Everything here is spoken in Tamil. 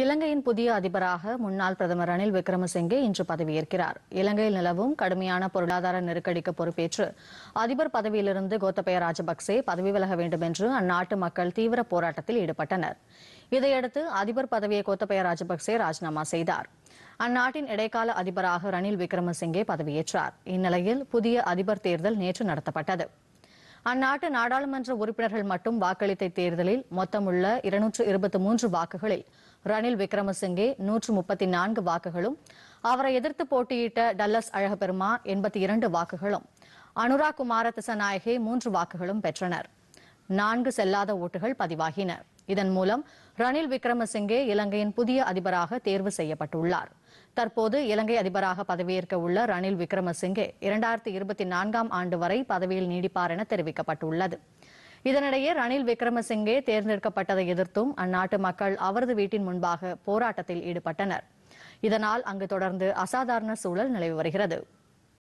இலங்கையின் புதிய அதிபராக முன்னாள் பிரதமர் ரணில் விக்ரமசிங்கே இன்று பதவியேற்கிறார் இலங்கையில் நிலவும் கடுமையான பொருளாதார நெருக்கடிக்கு பொறுப்பேற்று அதிபர் பதவியிலிருந்து கோத்தபய ராஜபக்சே பதவி விலக வேண்டும் என்று அந்நாட்டு மக்கள் தீவிர போராட்டத்தில் ஈடுபட்டனர் இதையடுத்து அதிபர் பதவியை கோத்தபய ராஜபக்சே ராஜினாமா செய்தார் அந்நாட்டின் இடைக்கால அதிபராக ரணில் விக்ரமசிங்கே பதவியேற்றார் இந்நிலையில் புதிய அதிபர் தேர்தல் நேற்று நடத்தப்பட்டது அந்நாட்டு நாடாளுமன்ற உறுப்பினர்கள் மட்டும் வாக்களித்த தேர்தலில் மொத்தமுள்ள இருநூற்று இருபத்தி மூன்று வாக்குகளில் ரணில் விக்ரமசிங்கே நூற்று முப்பத்தி நான்கு வாக்குகளும் அவரை எதிர்த்து போட்டியிட்ட டல்லஸ் அழகபெருமா எண்பத்தி இரண்டு வாக்குகளும் அனுராக் குமார மூன்று வாக்குகளும் பெற்றனா் நான்கு செல்லாத ஓட்டுகள் பதிவாகின இதன் மூலம் ரணில் விக்ரமசிங்கே இலங்கையின் புதிய அதிபராக தேர்வு செய்யப்பட்டுள்ளார் தற்போது இலங்கை அதிபராக பதவியேற்க உள்ள ரணில் விக்ரமசிங்கே இரண்டாயிரத்தி இருபத்தி நான்காம் ஆண்டு வரை பதவியில் நீடிப்பார் என தெரிவிக்கப்பட்டுள்ளது இதனிடையே ரணில் விக்ரமசிங்கே தேர்ந்தெடுக்கப்பட்டதை எதிர்த்தும் அந்நாட்டு மக்கள் அவரது வீட்டின் முன்பாக போராட்டத்தில் ஈடுபட்டனர் இதனால் அங்கு தொடர்ந்து அசாதாரண சூழல் நிலவி வருகிறது